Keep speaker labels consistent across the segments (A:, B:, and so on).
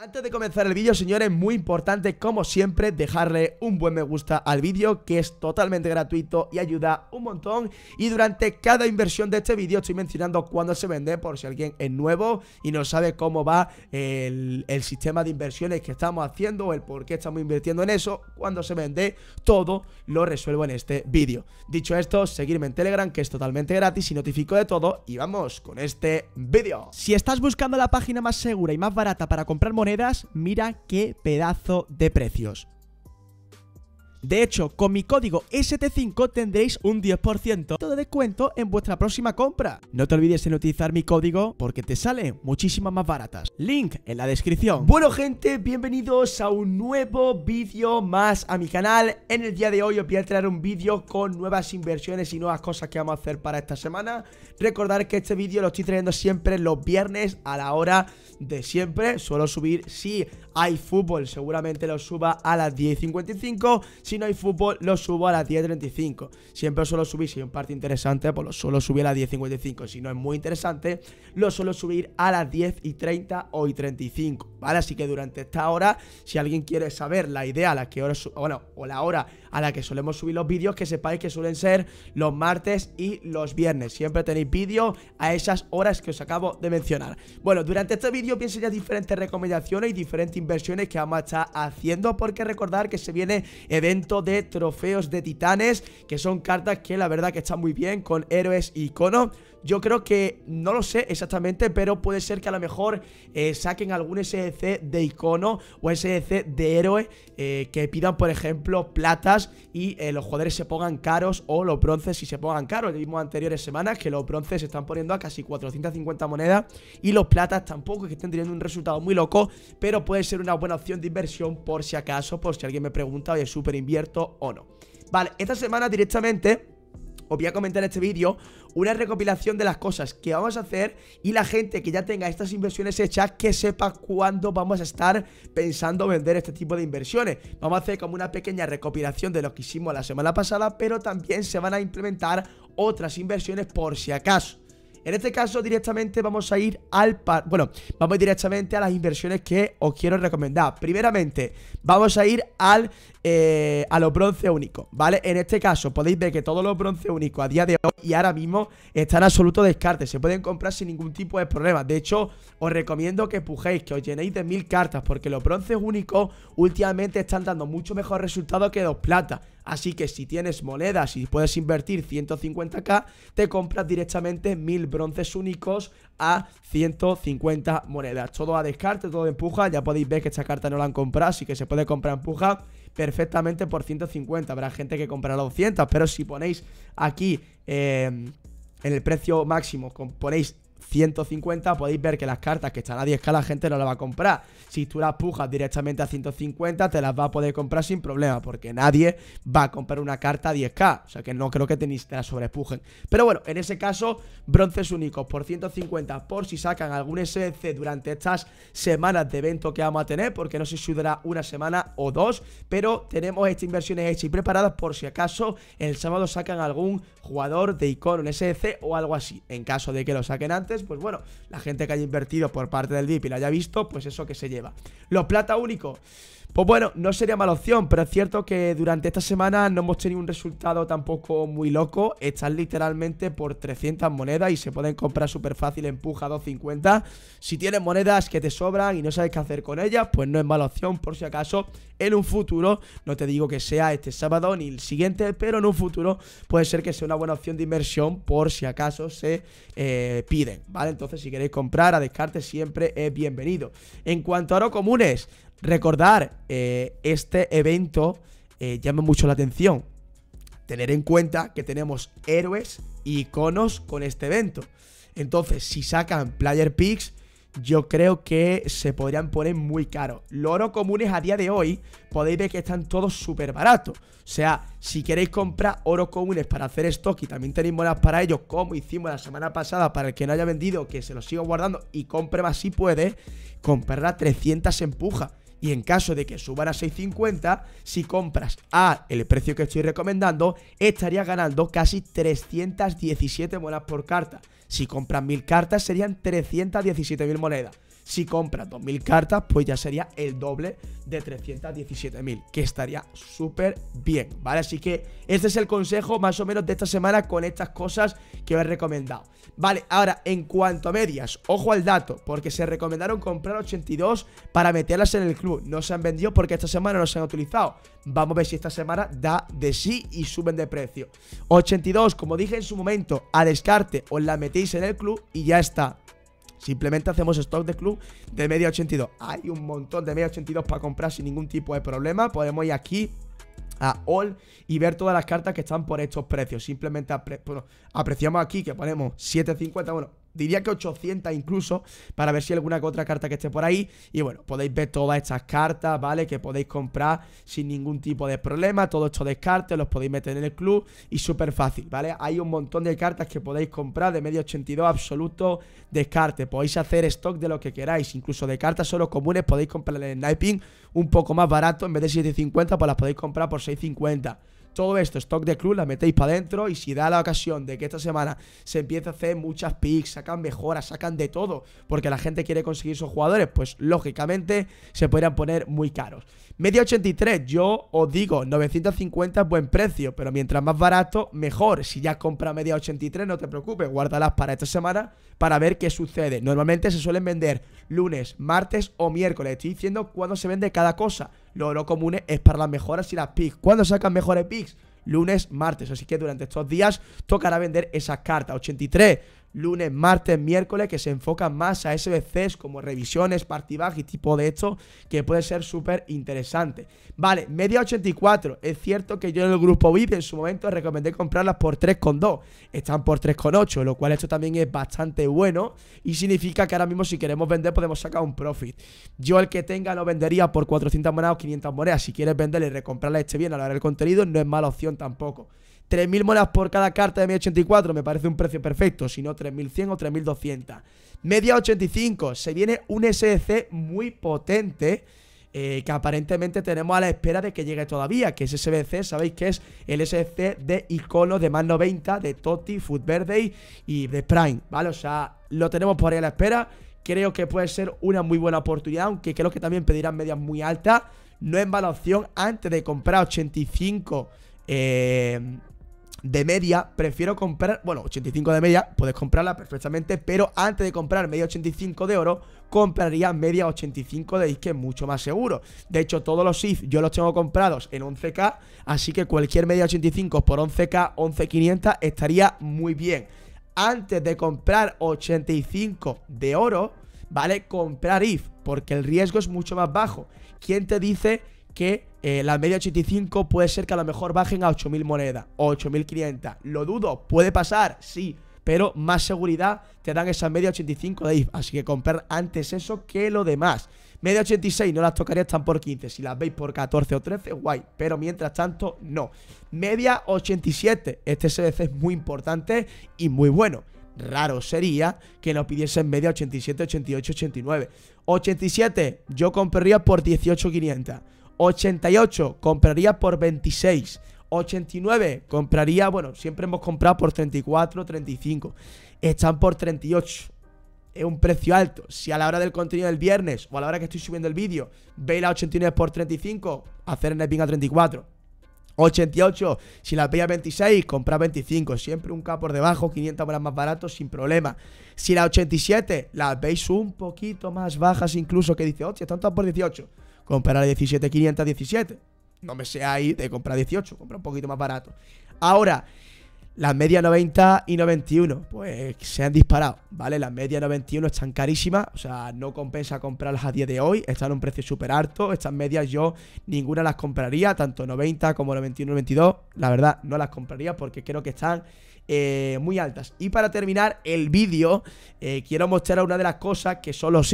A: Antes de comenzar el vídeo, señores, muy importante, como siempre, dejarle un buen me gusta al vídeo, que es totalmente gratuito y ayuda un montón. Y durante cada inversión de este vídeo estoy mencionando cuándo se vende, por si alguien es nuevo y no sabe cómo va el, sistema de inversiones que estamos haciendo o el por qué estamos invirtiendo en eso, cuándo se vende, todo lo resuelvo en este vídeo. Dicho esto, seguirme en Telegram, que es totalmente gratis y notifico de todo. Y vamos con este vídeo. Si estás buscando la página más segura y más barata para comprar monedas, mira qué pedazo de precios. De hecho, con mi código ST5 tendréis un 10% de descuento en vuestra próxima compra. No te olvides en utilizar mi código porque te sale muchísimas más baratas. Link en la descripción. Bueno gente, bienvenidos a un nuevo vídeo más a mi canal. En el día de hoy os voy a traer un vídeo con nuevas inversiones y nuevas cosas que vamos a hacer para esta semana. Recordar que este vídeo lo estoy trayendo siempre los viernes a la hora de siempre. Suelo subir si hay fútbol, seguramente lo suba a las 10.55. Si no hay fútbol, lo subo a las 10.35. Siempre suelo subir, si hay un partido interesante, pues lo suelo subir a las 10.55. Si no es muy interesante, lo suelo subir a las 10.30 o y 35, ¿vale? Así que durante esta hora, si alguien quiere saber la idea a la que hora, o la hora a la que solemos subir los vídeos, que sepáis que suelen ser los martes y los viernes. Siempre tenéis vídeos a esas horas que os acabo de mencionar. Bueno, durante este vídeo pienso ya diferentes recomendaciones y diferentes inversiones que vamos a estar haciendo, porque recordar que se viene evento de trofeos de titanes, que son cartas que la verdad que están muy bien con héroes y iconos. Yo creo que, no lo sé exactamente, pero puede ser que a lo mejor eh, saquen algún SDC de icono o SDC de héroe eh, que pidan, por ejemplo, platas y eh, los jugadores se pongan caros o los bronces si se pongan caros. Vimos anteriores semanas que los bronces se están poniendo a casi 450 monedas y los platas tampoco, que estén teniendo un resultado muy loco, pero puede ser una buena opción de inversión por si acaso, por si alguien me pregunta, oye, super invierto o no. Vale, esta semana directamente os voy a comentar en este vídeo una recopilación de las cosas que vamos a hacer y la gente que ya tenga estas inversiones hechas que sepa cuándo vamos a estar pensando vender este tipo de inversiones. Vamos a hacer como una pequeña recopilación de lo que hicimos la semana pasada, pero también se van a implementar otras inversiones por si acaso. En este caso directamente vamos a ir al... Bueno, vamos directamente a las inversiones que os quiero recomendar. Primeramente, vamos a ir al... Eh, a los bronce únicos, ¿vale? En este caso podéis ver que todos los bronce únicos a día de hoy y ahora mismo están absoluto descarte, se pueden comprar sin ningún tipo de problema. De hecho, os recomiendo que pujéis, que os llenéis de mil cartas, porque los bronces únicos últimamente están dando mucho mejor resultado que los plata. Así que si tienes monedas y puedes invertir 150k, te compras directamente 1000 bronces únicos a 150 monedas. Todo a descarte, todo empuja. Ya podéis ver que esta carta no la han comprado, así que se puede comprar empuja perfectamente por 150. Habrá gente que comprará 200, pero si ponéis aquí eh, en el precio máximo, ponéis 150, podéis ver que las cartas que están a 10k la gente no las va a comprar. Si tú las pujas directamente a 150, te las va a poder comprar sin problema, porque nadie va a comprar una carta a 10k. O sea que no creo que te la sobrepujen. Pero bueno, en ese caso, bronces únicos por 150, por si sacan algún SC e durante estas semanas de evento que vamos a tener, porque no sé si durará una semana o dos, pero tenemos estas inversiones hechas y preparadas por si acaso el sábado sacan algún jugador de icono, un SC e o algo así. En caso de que lo saquen antes, pues bueno, la gente que haya invertido por parte del VIP y la haya visto, pues eso que se lleva. Los plata único. Pues bueno, no sería mala opción, pero es cierto que durante esta semana no hemos tenido un resultado tampoco muy loco. Están literalmente por 300 monedas y se pueden comprar súper fácil empuja 250. Si tienes monedas que te sobran y no sabes qué hacer con ellas, pues no es mala opción por si acaso en un futuro. No te digo que sea este sábado ni el siguiente, pero en un futuro puede ser que sea una buena opción de inversión por si acaso se eh, piden. ¿vale? Entonces, si queréis comprar a descarte, siempre es bienvenido. En cuanto a oro comunes, recordar, eh, este evento eh, llama mucho la atención. Tener en cuenta que tenemos héroes y iconos con este evento. Entonces, si sacan player picks, yo creo que se podrían poner muy caros. Los oros comunes a día de hoy podéis ver que están todos súper baratos. O sea, si queréis comprar oro comunes para hacer stock y también tenéis monedas para ellos, como hicimos la semana pasada, para el que no haya vendido, que se los siga guardando y compre más si puede, comprará 300 empujas y en caso de que suban a 6,50, si compras a el precio que estoy recomendando, estarías ganando casi 317 monedas por carta. Si compras 1000 cartas serían 317.000 monedas. Si compras 2.000 cartas, pues ya sería el doble de 317.000, que estaría súper bien, ¿vale? Así que este es el consejo más o menos de esta semana con estas cosas que os he recomendado. Vale, ahora, en cuanto a medias, ojo al dato, porque se recomendaron comprar 82 para meterlas en el club. No se han vendido porque esta semana no se han utilizado. Vamos a ver si esta semana da de sí y suben de precio. 82, como dije en su momento, a descarte, os la metéis en el club y ya está. Simplemente hacemos stock de club de media 82. Hay un montón de media 82 para comprar sin ningún tipo de problema. Podemos ir aquí a All y ver todas las cartas que están por estos precios. Simplemente apreciamos aquí que ponemos 7.50, bueno, diría que 800 incluso, para ver si hay alguna que otra carta que esté por ahí. Y bueno, podéis ver todas estas cartas, ¿vale? Que podéis comprar sin ningún tipo de problema. Todos estos descartes los podéis meter en el club y súper fácil, ¿vale? Hay un montón de cartas que podéis comprar de medio 82 absoluto descarte. Podéis hacer stock de lo que queráis, incluso de cartas solo comunes podéis comprar el sniping un poco más barato. En vez de 7.50, pues las podéis comprar por 6.50. Todo esto, stock de club, la metéis para adentro y si da la ocasión de que esta semana se empiece a hacer muchas picks, sacan mejoras, sacan de todo, porque la gente quiere conseguir esos jugadores, pues lógicamente se podrían poner muy caros. Media 83, yo os digo, 950 es buen precio, pero mientras más barato, mejor. Si ya compra media 83, no te preocupes, guárdalas para esta semana para ver qué sucede. Normalmente se suelen vender lunes, martes o miércoles. Estoy diciendo cuándo se vende cada cosa. Lo común es para las mejoras y las picks. ¿Cuándo sacan mejores picks? Lunes, martes. Así que durante estos días tocará vender esas cartas. 83 lunes, martes, miércoles, que se enfocan más a SBCs como revisiones, partyback y tipo de esto, que puede ser súper interesante. Vale, media 84. Es cierto que yo en el grupo VIP en su momento recomendé comprarlas por 3,2. Están por 3,8, lo cual esto también es bastante bueno y significa que ahora mismo si queremos vender podemos sacar un profit. Yo el que tenga lo vendería por 400 monedas o 500 monedas. Si quieres venderle y recomprarle este bien a la hora del contenido, no es mala opción tampoco. 3.000 molas por cada carta de media me parece un precio perfecto, si no 3.100 o 3.200. Media 85, se viene un SDC e muy potente. Eh, que aparentemente tenemos a la espera de que llegue todavía, que es SBC, e sabéis que es el SC e de icono de más 90, de Totti, Food Verde y de Prime, ¿vale? O sea, lo tenemos por ahí a la espera, creo que puede ser una muy buena oportunidad, aunque creo que también pedirán medias muy altas, no es mala opción antes de comprar 85 eh, de media, prefiero comprar, bueno, 85 de media, puedes comprarla perfectamente, pero antes de comprar media 85 de oro, compraría media 85 de que es mucho más seguro. De hecho, todos los if yo los tengo comprados en 11k, así que cualquier media 85 por 11k, 11500 estaría muy bien. Antes de comprar 85 de oro, ¿vale? Comprar IF, porque el riesgo es mucho más bajo. ¿Quién te dice que eh, la media 85 puede ser que a lo mejor bajen a 8.000 monedas o 8.500. Lo dudo, puede pasar, sí. Pero más seguridad te dan esa media 85 de IF. Así que comprar antes eso que lo demás. Media 86 no las tocaría, están por 15. Si las veis por 14 o 13, guay. Pero mientras tanto, no. Media 87. Este SBC es muy importante y muy bueno raro sería que nos pidiesen media 87, 88, 89. 87, yo compraría por 18,500. 88 compraría por 26. 89 compraría, bueno, siempre hemos comprado por 34, 35. Están por 38. Es un precio alto. Si a la hora del contenido del viernes o a la hora que estoy subiendo el vídeo veis la 89 por 35, hacer SPIN a 34. 88, si la veis a 26, comprar 25. Siempre un K por debajo, 500 horas más barato, sin problema. Si la 87, las veis un poquito más bajas incluso, que dice, hostia, están todas por 18 comprar a 17. No me sea ahí de comprar 18, compra un poquito más barato. Ahora, las medias 90 y 91, pues se han disparado, ¿vale? Las medias 91 están carísimas, o sea, no compensa comprarlas a día de hoy, están a un precio súper alto. Estas medias yo ninguna las compraría, tanto 90 como 91, 92, la verdad, no las compraría porque creo que están eh, muy altas. Y para terminar el vídeo, eh, quiero mostrar una de las cosas que son los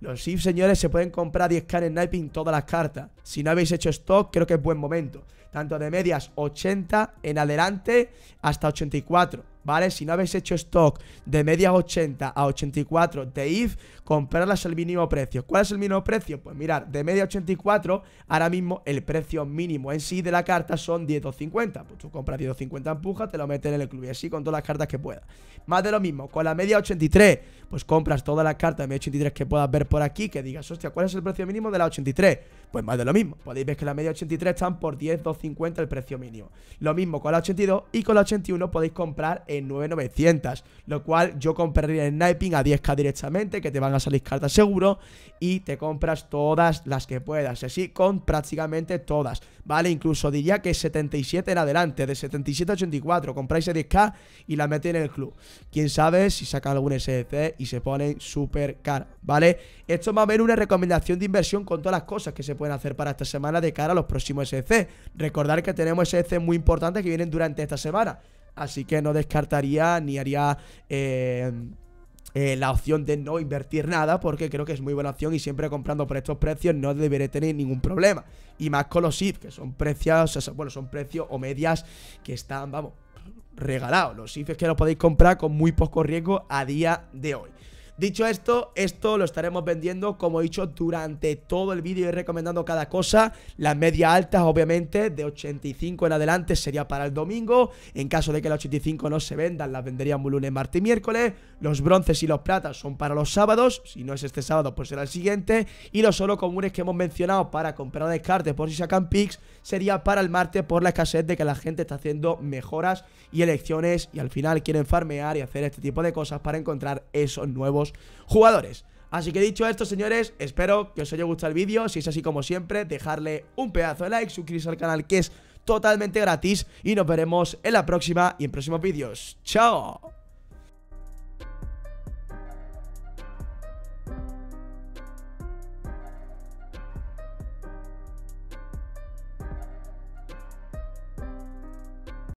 A: los SIF, señores, se pueden comprar 10k en sniping todas las cartas. Si no habéis hecho stock, creo que es buen momento tanto de medias 80 en adelante hasta 84, ¿vale? Si no habéis hecho stock de medias 80 a 84 de IF, comprarlas al mínimo precio. ¿Cuál es el mínimo precio? Pues mirar, de media 84, ahora mismo el precio mínimo en sí de la carta son 10.250. Pues tú compras 10.250 empuja, te lo metes en el club y así con todas las cartas que puedas. Más de lo mismo, con la media 83, pues compras todas las cartas de media 83 que puedas ver por aquí, que digas, hostia, ¿cuál es el precio mínimo de la 83? Pues más de lo mismo, podéis ver que la media 83 están por 10.250 cuenta el precio mínimo. Lo mismo con la 82 y con la 81 podéis comprar en 9,900, lo cual yo compraría en Sniping a 10k directamente, que te van a salir cartas seguro y te compras todas las que puedas, así con prácticamente todas. ¿vale? Incluso diría que 77 en adelante, de 77 a 84, compráis 10k y la metéis en el club. Quién sabe si saca algún SDC y se ponen súper caro? ¿vale? Esto va a haber una recomendación de inversión con todas las cosas que se pueden hacer para esta semana de cara a los próximos SDC. Recordar que tenemos SDC muy importantes que vienen durante esta semana. Así que no descartaría ni haría... Eh, eh, la opción de no invertir nada porque creo que es muy buena opción y siempre comprando por estos precios no deberé tener ningún problema. Y más con los SIF, que son precios, bueno, son precios o medias que están, vamos, regalados. Los SIF es que los podéis comprar con muy poco riesgo a día de hoy. Dicho esto, esto lo estaremos vendiendo, como he dicho, durante todo el vídeo y recomendando cada cosa. Las medias altas, obviamente, de 85 en adelante sería para el domingo. En caso de que las 85 no se vendan, las venderíamos lunes, martes y miércoles. Los bronces y los platas son para los sábados. Si no es este sábado, pues será el siguiente. Y los solo comunes que hemos mencionado para comprar descartes por si sacan pics, sería para el martes por la escasez de que la gente está haciendo mejoras y elecciones y al final quieren farmear y hacer este tipo de cosas para encontrar esos nuevos jugadores. Así que dicho esto, señores, espero que os haya gustado el vídeo. Si es así como siempre, dejarle un pedazo de like, suscribirse al canal que es totalmente gratis y nos veremos en la próxima y en próximos vídeos. ¡Chao!